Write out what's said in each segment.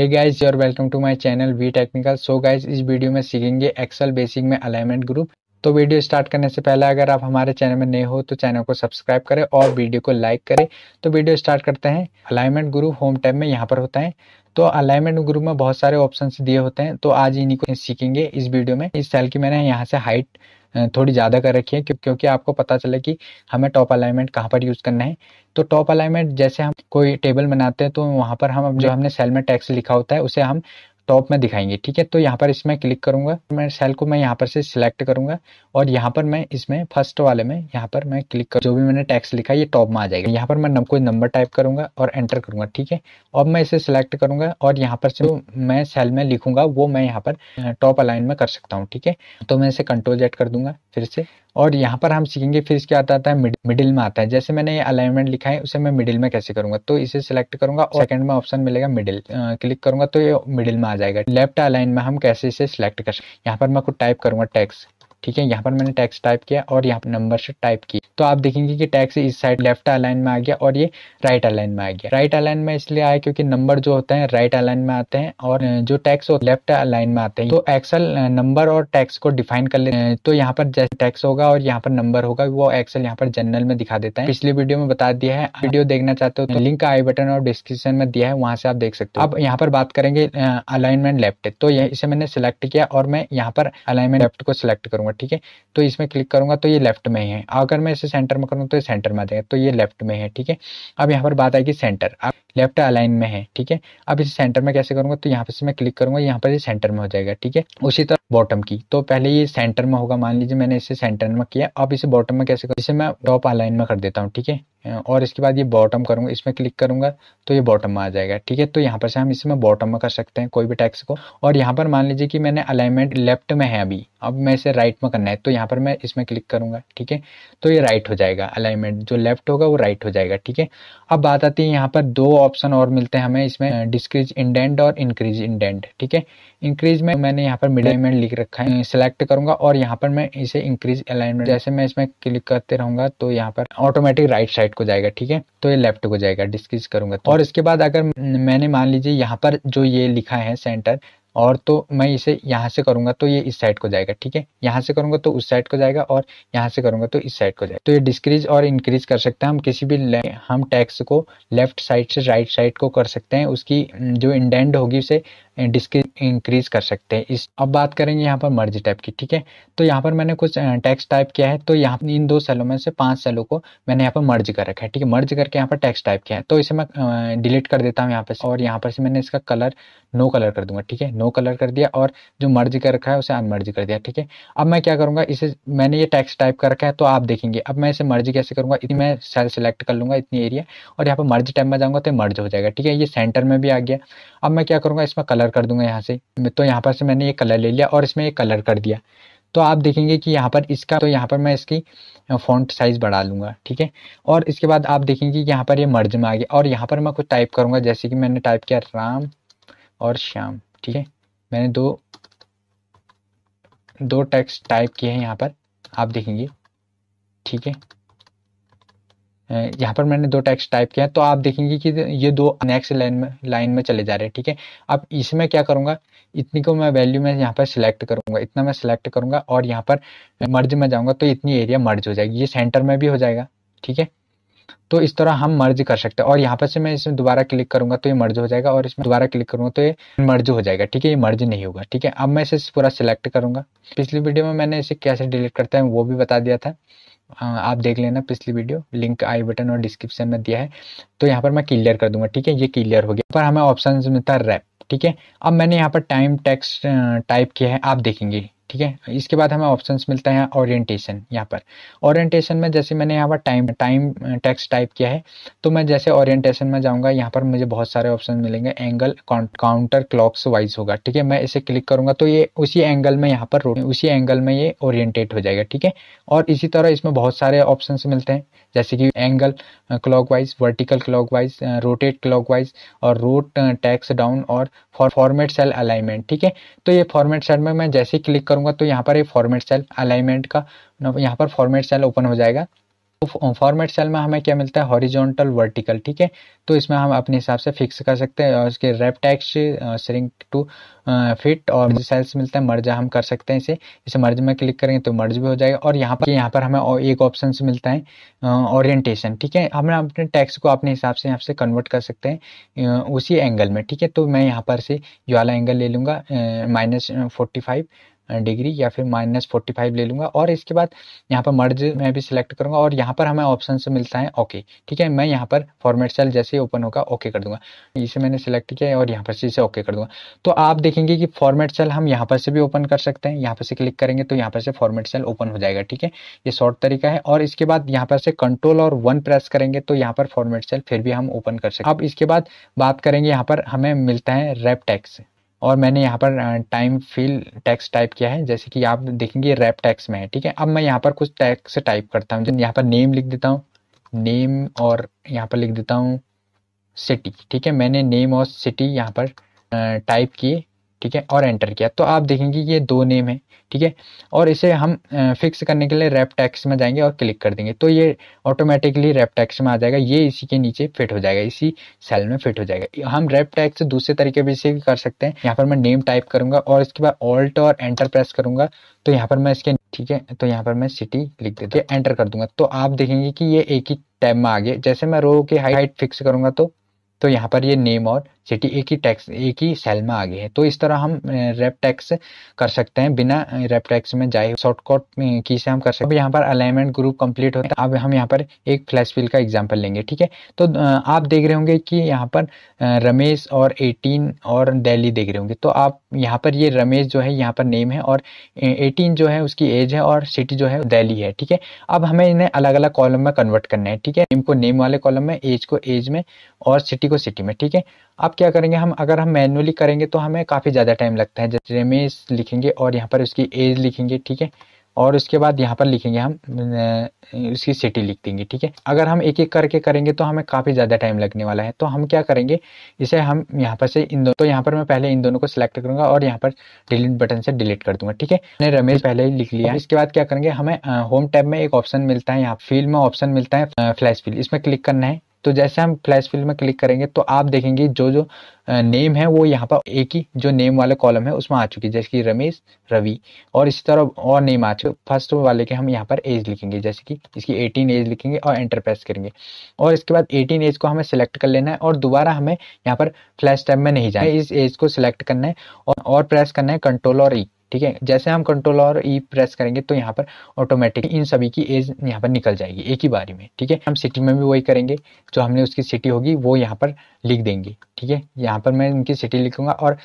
हे guys और welcome to my channel V technical so guys इस video में सीखेंगे एक्सेल बेसिक में अलाइनमेंट ग्रुप तो वीडियो स्टार्ट करने से पहले अगर आप हमारे चैनल में नए हो तो चैनल को सब्सक्राइब करें और वीडियो को लाइक करें तो वीडियो स्टार्ट करते हैं अलाइनमेंट गुरु होम टैब में यहाँ पर होता है तो अलाइनमेंट ग्रुप में बहुत सारे ऑप्शन दिए होते हैं तो आज इन्हीं को सीखेंगे इस वीडियो में इस सेल की मैंने यहाँ से हाइट थोड़ी ज़्यादा कर रखी है क्योंकि आपको पता चले कि हमें टॉप अलाइनमेंट कहाँ पर यूज़ करना है तो टॉप अलाइनमेंट जैसे हम कोई टेबल बनाते हैं तो वहाँ पर हम जो हमने सेल में टैक्स लिखा होता है उसे हम टॉप में दिखाएंगे ठीक है तो यहाँ पर इसमें क्लिक करूंगा मैं सेल को मैं यहाँ पर से सिलेक्ट करूंगा और यहाँ पर मैं इसमें फर्स्ट वाले में यहाँ पर मैं क्लिक कर जो भी मैंने टैक्स लिखा ये टॉप में आ जाएगा यहाँ पर मैं कोई नंबर टाइप करूंगा और एंटर करूंगा ठीक है अब मैं इसे सिलेक्ट करूंगा और यहाँ पर से मैं सेल में लिखूंगा वो मैं यहाँ पर टॉप अलाइन में कर सकता हूँ ठीक है तो मैं इसे कंट्रोल जेट कर दूंगा फिर से और यहाँ पर हम सीखेंगे फिर इसके आता आता है मिडिल में आता है जैसे मैंने ये अलाइनमेंट लिखा है उसे मैं मिडिल में कैसे करूंगा तो इसे सिलेक्ट करूंगा और सेकंड में ऑप्शन मिलेगा मिडिल क्लिक करूंगा तो ये मिडिल में आ जाएगा लेफ्ट अलाइन में हम कैसे इसे सिलेक्ट कर सकते यहाँ पर मैं कुछ टाइप करूंगा टेक्स्ट ठीक है यहाँ पर मैंने टैक्स टाइप किया और यहाँ पर नंबर से टाइप की तो आप देखेंगे कि टैक्स इस साइड लेफ्ट अलाइन में आ गया और ये राइट अलाइन में आ गया राइट अलाइन में इसलिए आया क्योंकि नंबर जो होते हैं राइट अलाइन में आते हैं और जो टैक्स लेफ्ट अलाइन में आते हैं तो एक्सल नंबर और टैक्स को डिफाइन कर ले तो यहाँ पर जैसे टैक्स होगा और यहाँ पर नंबर होगा वो एक्सल यहाँ पर जनरल में दिखा देता है पिछले वीडियो में बता दिया है वीडियो देखना चाहते हो तो लिंक आई बटन और डिस्क्रिप्शन में दिया है वहां से आप देख सकते हो अब यहाँ पर बात करेंगे अलाइनमेंट लेफ्ट तो इसे मैंने सिलेक्ट किया और मैं यहाँ पर अलाइनमेंट लेफ्ट को सिलेक्ट करूंगा करूंगा ठीक है तो इसमें क्लिक करूंगा तो ये लेफ्ट में ही है अगर मैं इसे सेंटर में करूँ तो ये सेंटर में आ जाएगा तो ये लेफ्ट में है ठीक है अब यहाँ पर बात आएगी सेंटर अब लेफ्ट अलाइन में है ठीक है अब इसे सेंटर में कैसे करूंगा तो यहाँ पर मैं क्लिक करूंगा यहाँ पर ये सेंटर में हो जाएगा ठीक है उसी तरह बॉटम की तो पहले ये सेंटर में होगा मान लीजिए मैंने इसे सेंटर में किया अब इसे बॉटम में कैसे करूँ इसे मैं टॉप अलाइन में कर देता हूँ ठीक है और इसके बाद ये बॉटम करूंगा इसमें क्लिक करूंगा तो ये बॉटम में आ जाएगा ठीक है तो यहाँ पर से हम इसमें बॉटम में कर सकते हैं कोई भी टैक्स को और यहाँ पर मान लीजिए कि मैंने अलाइनमेंट लेफ्ट में है अभी अब मैं इसे राइट में करना है तो यहाँ पर मैं इसमें क्लिक करूंगा ठीक है तो ये राइट हो जाएगा अलाइनमेंट जो लेफ्ट होगा वो राइट हो जाएगा ठीक है अब बात आती है यहाँ पर दो ऑप्शन और मिलते हैं हमें इसमें डिस्क्रीज इंडेंट और इंक्रीज इंडेंट ठीक है इंक्रीज में मैंने यहाँ पर मिडलमेंट लिख रखा है सिलेक्ट करूंगा और यहाँ पर मैं इसे इंक्रीज अलाइनमेंट जैसे मैं इसमें क्लिक करते रहूंगा तो यहाँ पर ऑटोमेटिक राइट साइड को जाएगा ठीक है तो ये लेफ्ट को जाएगा डिस्क्रीज करूंगा और इसके बाद अगर मैंने मान लीजिए यहाँ पर जो ये लिखा है सेंटर और तो मैं इसे यहाँ से करूँगा तो ये इस साइड को जाएगा ठीक है यहाँ से करूँगा तो उस साइड को जाएगा और यहाँ से करूँगा तो इस साइड को जाएगा तो ये डिस्क्रीज और इंक्रीज कर सकते हैं हम किसी भी हम टैक्स को लेफ्ट साइड से राइट साइड को कर सकते हैं उसकी जो इंडेंड होगी उसे डिस्के इंक्रीज कर सकते हैं इस अब बात करेंगे यहाँ पर मर्ज टाइप की ठीक है तो यहाँ पर मैंने कुछ टैक्स टाइप किया है तो यहाँ इन दो सेलों में से पांच सेलों को मैंने यहाँ पर मर्ज कर रखा है ठीक है मर्ज करके यहाँ पर टैक्स टाइप किया है तो इसे मैं डिलीट कर देता हूँ यहाँ पर और यहाँ पर से मैंने इसका कलर नो कलर कर दूंगा ठीक है नो कलर कर दिया और जो मर्ज कर रखा है उसे अनमर्ज कर दिया ठीक है अब मैं क्या करूंगा इसे मैंने ये टैक्स टाइप कर रखा है तो आप देखेंगे अब मैं इसे मर्ज कैसे करूंगा इतनी मैं सेल सेलेक्ट कर लूंगा इतनी एरिया और यहाँ पर मर्ज टाइप में जाऊंगा तो मर्ज हो जाएगा ठीक है ये सेंटर में भी आ गया अब मैं क्या करूंगा इसमें कलर कलर कर दूंगा यहाँ से तो यहाँ पर से मैंने ये कलर ले लिया और इसमें ये कलर कर दिया तो आप देखेंगे कि यहाँ पर इसका तो यहाँ पर मैं इसकी फ़ॉन्ट साइज़ बढ़ा लूंगा ठीक है और इसके बाद आप देखेंगे कि यहाँ पर ये मर्ज में आ गया और यहाँ पर मैं कुछ टाइप करूंगा जैसे कि मैंने टाइप किया राम और श्याम ठीक है मैंने दो दो टेक्स्ट टाइप किए हैं यहाँ पर आप देखेंगे ठीक है यहाँ पर मैंने दो टेक्स्ट टाइप किया है तो आप देखेंगे कि ये दो नेक्स्ट लाइन में लाइन में चले जा रहे हैं ठीक है अब इसमें क्या करूँगा इतनी को मैं वैल्यू में यहाँ पर सिलेक्ट करूँगा इतना मैं सिलेक्ट करूँगा और यहाँ पर मर्ज में जाऊँगा तो इतनी एरिया मर्ज हो जाएगी ये सेंटर में भी हो जाएगा ठीक है तो इस तरह हम मर्ज कर सकते हैं और यहाँ पर से मैं इसमें दोबारा क्लिक करूंगा तो ये मर्ज हो जाएगा और इसमें दोबारा क्लिक करूंगा तो ये मर्ज हो जाएगा ठीक है ये मर्ज नहीं होगा ठीक है अब मैं इसे पूरा सिलेक्ट करूंगा पिछली वीडियो में मैंने इसे कैसे डिलीट करते हैं वो भी बता दिया था हाँ, आप देख लेना पिछली वीडियो लिंक आई बटन और डिस्क्रिप्शन में दिया है तो यहाँ पर मैं क्लियर कर दूंगा ठीक है ये क्लियर हो गया पर हमें ऑप्शन में था रैप ठीक है अब मैंने यहाँ पर टाइम टेक्स्ट टाइप किया है आप देखेंगे ठीक है इसके बाद हमें ऑप्शंस मिलता है ओरिएंटेशन यहाँ पर ओरिएंटेशन में जैसे मैंने यहाँ पर टाइम टाइम टेक्स्ट टाइप किया है तो मैं जैसे ओरिएंटेशन में जाऊँगा यहाँ पर मुझे बहुत सारे ऑप्शन मिलेंगे एंगल काउंटर क्लॉक्स वाइज होगा ठीक है मैं इसे क्लिक करूँगा तो ये उसी एंगल में यहाँ पर उसी एंगल में ये ओरिएंटेट हो जाएगा ठीक है और इसी तरह इसमें बहुत सारे ऑप्शन मिलते हैं जैसे कि angle clockwise vertical clockwise rotate clockwise और रोट टैक्स डाउन और फॉर्मेट सेल अलाइनमेंट ठीक है तो ये फॉर्मेट सेल में मैं जैसे क्लिक करूँ करूँगा तो यहाँ पर ये फॉर्मेट सेल अलाइनमेंट का यहाँ पर फॉर्मेट सेल ओपन हो जाएगा तो फॉर्मेट सेल में हमें क्या मिलता है हॉरिजॉन्टल वर्टिकल ठीक है तो इसमें हम अपने हिसाब से फिक्स कर सकते हैं और इसके wrap text shrink to fit और सेल्स मिलते हैं मर्ज हम कर सकते हैं इसे इसे मर्ज में क्लिक करेंगे तो मर्ज भी हो जाएगा और यहाँ पर यहाँ पर हमें एक ऑप्शन मिलता है ओरिएंटेशन ठीक है हम अपने टैक्स को अपने हिसाब से यहाँ से कन्वर्ट कर सकते हैं उसी एंगल में ठीक है तो मैं यहाँ पर से ये वाला एंगल ले लूँगा माइनस फोर्टी डिग्री या फिर माइनस फोर्टी फाइव ले लूँगा और इसके बाद यहाँ पर मर्ज मैं भी सिलेक्ट करूँगा और यहाँ पर हमें ऑप्शन से मिलता है ओके ठीक है मैं यहाँ पर फॉर्मेट सेल जैसे ही ओपन होगा ओके कर दूंगा इसे मैंने सिलेक्ट किया है और यहाँ पर से इसे ओके कर दूंगा तो आप देखेंगे कि फॉर्मेट सेल हम यहाँ पर से भी ओपन कर सकते हैं यहाँ पर से क्लिक करेंगे तो यहाँ पर से फॉर्मेट सेल ओपन हो जाएगा ठीक है ये शॉर्ट तरीका है और इसके बाद यहाँ पर से कंट्रोल और वन प्रेस करेंगे तो यहाँ पर फॉर्मेट सेल फिर भी हम ओपन कर सकते हैं अब इसके बाद बात करेंगे यहाँ पर हमें मिलता है रेप टैक्स और मैंने यहाँ पर टाइम फील टैक्स टाइप किया है जैसे कि आप देखेंगे रैप टैक्स में है ठीक है अब मैं यहाँ पर कुछ टैक्स टाइप करता हूँ यहाँ पर नेम लिख देता हूँ नेम और यहाँ पर लिख देता हूँ सिटी ठीक है मैंने नेम और सिटी यहाँ पर टाइप किए ठीक है और एंटर किया तो आप देखेंगे ये दो नेम है ठीक है और इसे हम फिक्स करने के लिए रैप टैक्स में जाएंगे और क्लिक कर देंगे तो ये ऑटोमेटिकली रैप टैक्स में आ जाएगा ये इसी के नीचे फिट हो जाएगा इसी सेल में फिट हो जाएगा हम रैप टैक्स दूसरे तरीके भी से भी कर सकते हैं यहाँ पर मैं नेम टाइप करूंगा और इसके बाद ऑल्ट और एंटर प्रेस करूंगा तो यहाँ पर मैं इसके ठीक है तो यहाँ पर मैं सिटी लिख देती हूँ एंटर कर दूंगा तो आप देखेंगे कि ये एक ही टैब में आगे जैसे मैं रो की हाइट फिक्स करूंगा तो तो यहाँ पर ये नेम और सिटी एक ही टैक्स एक ही सेल में आ गई है तो इस तरह हम रेप टैक्स कर सकते हैं बिना रेप टैक्स में जाए शॉर्टकट की से हम कर सकते हैं यहाँ पर अलाइनमेंट ग्रुप कंप्लीट होता है अब हम यहाँ पर एक फ्लैश फिल का एग्जाम्पल लेंगे ठीक है तो आप देख रहे होंगे कि यहाँ पर रमेश और एटीन और दिल्ली देख रहे होंगे तो आप यहाँ पर ये रमेश जो है यहाँ पर नेम है और एटीन जो है उसकी एज है और सिटी जो है दिल्ली है ठीक है अब हमें इन्हें अलग अलग कॉलम में कन्वर्ट करना है ठीक है नेम को नेम वाले कॉलम में एज को एज में और सिटी को सिटी में ठीक है आप क्या करेंगे हम अगर हम मैनुअली करेंगे तो हमें काफ़ी ज़्यादा टाइम लगता है जैसे रमेश लिखेंगे और यहाँ पर उसकी एज लिखेंगे ठीक है और उसके बाद यहाँ पर लिखेंगे हम उसकी सिटी लिख देंगे ठीक है अगर हम एक एक करके करेंगे तो हमें काफ़ी ज़्यादा टाइम लगने वाला है तो हम क्या करेंगे इसे हम यहाँ पर से इन दोनों तो यहाँ पर मैं पहले इन दोनों को सिलेक्ट करूँगा और यहाँ पर डिलीट बटन से डिलीट कर दूंगा ठीक है मैंने रमेश पहले ही लिख लिया इसके बाद क्या करेंगे हमें होम टैब में एक ऑप्शन मिलता है यहाँ फील्ड में ऑप्शन मिलता है फ्लैश फील्ड इसमें क्लिक करना है तो जैसे हम फ्लैश फिल में क्लिक करेंगे तो आप देखेंगे जो जो नेम है वो यहाँ पर एक ही जो नेम वाला कॉलम है उसमें आ चुकी है जैसे कि रमेश रवि और इसी तरह और नेम आ चुके फर्स्ट वाले के हम यहाँ पर एज लिखेंगे जैसे कि इसकी 18 एज लिखेंगे और एंटर प्रेस करेंगे और इसके बाद 18 एज को हमें सेलेक्ट कर लेना है और दोबारा हमें यहाँ पर फ्लैश टैब में नहीं जाना इस एज को सिलेक्ट करना है और, और प्रेस करना है कंट्रोल और ई e। ठीक है जैसे हम कंट्रोल और ई e प्रेस करेंगे तो यहाँ पर ऑटोमेटिक इन सभी की एज यहाँ पर निकल जाएगी एक ही बारी में ठीक है हम सिटी में भी वही करेंगे जो हमने उसकी सिटी होगी वो यहाँ पर लिख देंगे ठीक है यहाँ पर मैं इनकी सिटी लिखूंगा और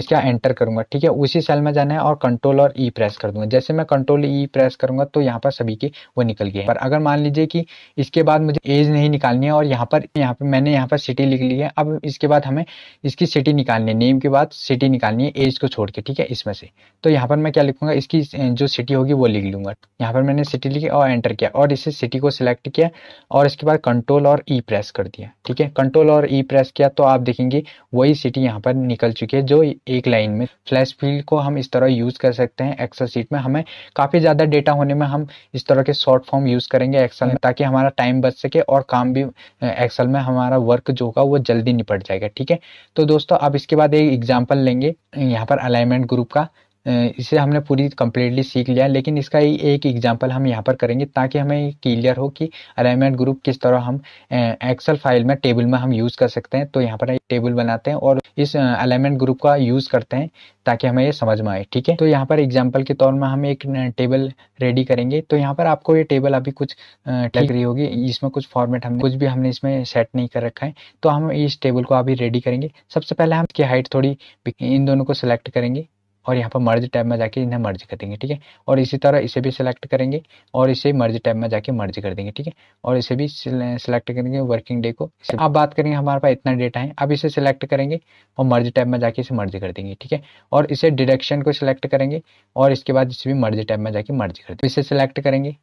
इसका एंटर करूंगा ठीक है उसी सेल में जाना है और कंट्रोल और ई e प्रेस कर दूंगा जैसे मैं कंट्रोल ई प्रेस करूंगा तो यहाँ पर सभी के वो निकल गए पर अगर मान लीजिए कि इसके बाद मुझे एज नहीं निकालनी है और यहाँ पर यहाँ पर मैंने यहाँ पर सिटी लिख ली है अब इसके बाद हमें इसकी सिटी निकालनी है नेम के बाद सिटी निकालनी है एज को छोड़ के ठीक है इसमें से तो यहाँ पर मैं क्या लिखूंगा इसकी जो सिटी होगी वो लिख लूंगा यहाँ पर मैंने सिटी लिखी और एंटर किया और इसे सिटी को सिलेक्ट किया और इसके बाद कंट्रोल और ई e प्रेस कर दिया ठीक है कंट्रोल और ई e प्रेस किया तो आप देखिए देखेंगे वही सिटी यहाँ पर निकल चुकी है जो एक लाइन में फ्लैश फील्ड को हम इस तरह यूज़ कर सकते हैं एक्सल सीट में हमें काफ़ी ज़्यादा डेटा होने में हम इस तरह के शॉर्ट फॉर्म यूज़ करेंगे एक्सल में ताकि हमारा टाइम बच सके और काम भी एक्सल में हमारा वर्क जो होगा वो जल्दी निपट जाएगा ठीक है तो दोस्तों अब इसके बाद एक एग्जाम्पल लेंगे यहाँ पर अलाइनमेंट ग्रुप का इसे हमने पूरी कम्प्लीटली सीख लिया लेकिन इसका ही एक एग्जाम्पल हम यहाँ पर करेंगे ताकि हमें क्लियर हो कि अलाइनमेंट ग्रुप किस तरह हम एक्सेल फाइल में टेबल में हम यूज़ कर सकते हैं तो यहाँ पर टेबल बनाते हैं और इस अलाइनमेंट ग्रुप का यूज़ करते हैं ताकि हमें ये समझ में आए ठीक है तो यहाँ पर एग्जाम्पल के तौर में हम एक टेबल रेडी करेंगे तो यहाँ पर आपको ये टेबल अभी कुछ लग रही होगी इसमें कुछ फॉर्मेट हमने कुछ भी हमने इसमें सेट नहीं कर रखा है तो हम इस टेबल को अभी रेडी करेंगे सबसे पहले हम इसकी हाइट थोड़ी इन दोनों को सिलेक्ट करेंगे और यहाँ पर मर्ज टैब में जाके इन्हें मर्ज कर देंगे ठीक है और इसी तरह इसे भी सिलेक्ट करेंगे और इसे मर्ज टैब में जाके मर्ज कर देंगे ठीक है और इसे भी सिलेक्ट करेंगे वर्किंग डे को अब बात करेंगे हमारे पास इतना डेटा है अब इसे सिलेक्ट करेंगे और मर्ज टैब में जाके इसे मर्ज कर देंगे ठीक है और इसे डिडक्शन को सिलेक्ट करेंगे और इसके बाद इसे भी मर्ज टैब में जाके मर्ज कर देंगे इसे सिलेक्ट करेंगे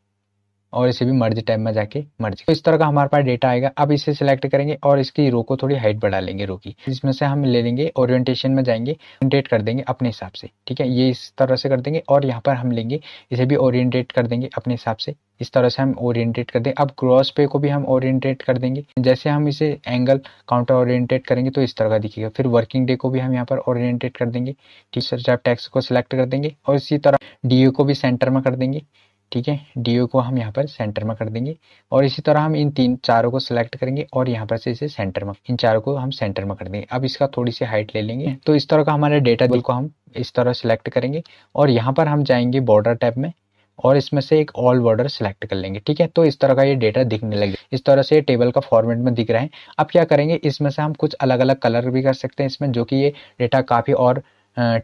और इसे भी मर्ज टाइम में जाके मर्ज तो इस तरह का हमारे पास डेटा आएगा अब इसे सिलेक्ट करेंगे और इसकी रो को थोड़ी हाइट बढ़ा लेंगे रो की जिसमें से हम ले लेंगे ओरिएंटेशन में जाएंगे ओरिएंटेट कर देंगे अपने हिसाब से ठीक है ये इस तरह से कर देंगे और यहाँ पर हम लेंगे इसे भी ओरिएंटेट कर देंगे अपने हिसाब से इस तरह से हम ओरिएंटेट कर देंगे अब क्रॉस पे को भी हम ओरिएंटेट कर देंगे जैसे हम इसे एंगल काउंटर ओरिएंटेट करेंगे तो इस तरह का दिखेगा फिर वर्किंग डे को भी हम यहाँ पर ओरिएंटेट कर देंगे टीचर जब टैक्स को सिलेक्ट कर देंगे और इसी तरह डी को भी सेंटर में कर देंगे ठीक है डी को हम यहाँ पर सेंटर में कर देंगे और इसी तरह हम इन तीन चारों को सिलेक्ट करेंगे और यहाँ पर से इसे सेंटर में इन चारों को हम सेंटर में कर देंगे अब इसका थोड़ी सी हाइट ले लेंगे तो इस तरह का हमारे डेटा बिल को हम इस तरह सेलेक्ट करेंगे और यहाँ पर हम जाएंगे बॉर्डर टैब में और इसमें से एक ऑल बॉर्डर सेलेक्ट कर लेंगे ठीक है तो इस तरह का ये डेटा दिखने लगे इस तरह से ये टेबल का फॉर्मेट में दिख रहा है अब क्या करेंगे इसमें से हम कुछ अलग अलग कलर भी कर सकते हैं इसमें जो कि ये डेटा काफ़ी और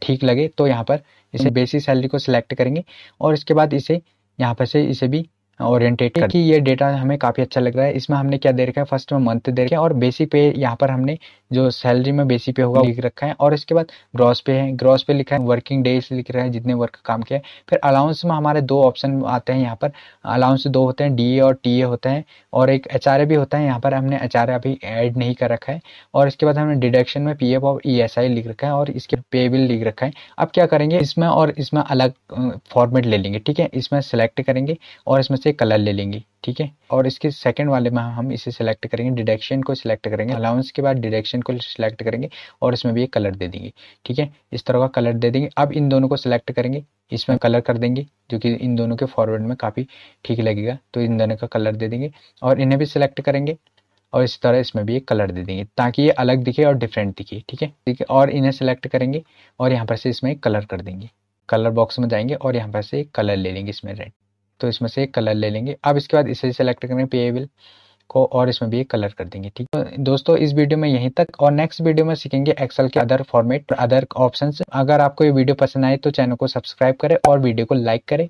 ठीक लगे तो यहाँ पर इसे बेसिक हम्म। सैलरी को सिलेक्ट करेंगे और इसके बाद इसे यहाँ पर से इसे भी ओरिएंटेड हाँ, कि ये डेटा हमें काफ़ी अच्छा लग रहा है इसमें हमने क्या दे रखा है फर्स्ट में मंथ दे रखा है और बेसिक पे यहाँ पर हमने जो सैलरी में बेसिक पे होगा लिख रखा है और इसके बाद ग्रॉस पे है ग्रॉस पे लिखा है वर्किंग डेज लिख रहा है जितने वर्क काम किया फिर अलाउंस में हमारे दो ऑप्शन आते हैं यहाँ पर अलाउंस दो होते हैं डी और टी होते हैं और एक एच भी होता है यहाँ पर हमने एच अभी एड नहीं कर रखा है और इसके बाद हमने डिडक्शन में पी और ई लिख रखा है और इसके पे बिल लिख रखा है अब क्या करेंगे इसमें और इसमें अलग फॉर्मेट ले लेंगे ठीक है इसमें सेलेक्ट करेंगे और इसमें से कलर ले लेंगे ठीक है और इसके सेकंड वाले में हम इसे सिलेक्ट करेंगे डिडक्शन को सिलेक्ट करेंगे अलाउंस के बाद डिडक्शन को सिलेक्ट करेंगे और इसमें भी एक कलर दे देंगे ठीक है इस तरह का कलर दे देंगे अब इन दोनों को सिलेक्ट करेंगे इसमें कलर कर देंगे जो कि इन दोनों के फॉरवर्ड में काफ़ी ठीक लगेगा तो इन दोनों का कलर दे देंगे और इन्हें भी सिलेक्ट करेंगे और इस तरह इसमें भी एक कलर दे देंगे ताकि ये अलग दिखे और डिफरेंट दिखे ठीक है ठीक है और इन्हें सेलेक्ट करेंगे और यहाँ पर से इसमें एक कलर कर देंगे कलर बॉक्स में जाएंगे और यहाँ पर से एक कलर ले लेंगे इसमें रेड तो इसमें से एक कलर ले लेंगे अब इसके बाद इसे सेलेक्ट करेंगे पेएबल को और इसमें भी एक कलर कर देंगे ठीक है तो दोस्तों इस वीडियो में यहीं तक और नेक्स्ट वीडियो में सीखेंगे एक्सेल के अदर फॉर्मेट अदर ऑप्शन अगर आपको ये वीडियो पसंद आए तो चैनल को सब्सक्राइब करें और वीडियो को लाइक करें